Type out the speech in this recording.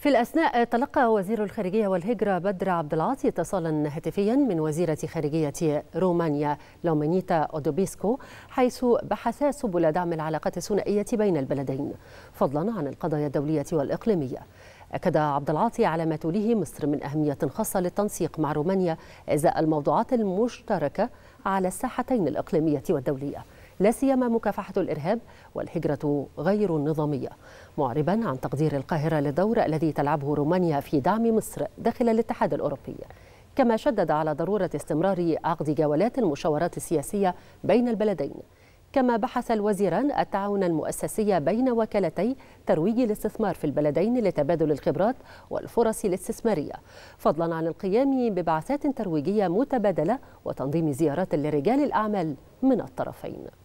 في الأثناء تلقى وزير الخارجية والهجرة بدر عبد العاطي اتصالا هاتفيا من وزيرة خارجية رومانيا لومينيتا أودوبيسكو حيث بحثا سبل دعم العلاقات الثنائية بين البلدين فضلا عن القضايا الدولية والإقليمية أكد عبد العاطي على ما توليه مصر من أهمية خاصة للتنسيق مع رومانيا إزاء الموضوعات المشتركة على الساحتين الإقليمية والدولية لا سيما مكافحة الإرهاب والهجرة غير النظامية معربا عن تقدير القاهرة للدور الذي تلعبه رومانيا في دعم مصر داخل الاتحاد الأوروبي كما شدد على ضرورة استمرار عقد جولات المشاورات السياسية بين البلدين كما بحث الوزيران التعاون المؤسسي بين وكالتي ترويج الاستثمار في البلدين لتبادل الخبرات والفرص الاستثمارية فضلا عن القيام ببعثات ترويجية متبادلة وتنظيم زيارات لرجال الأعمال من الطرفين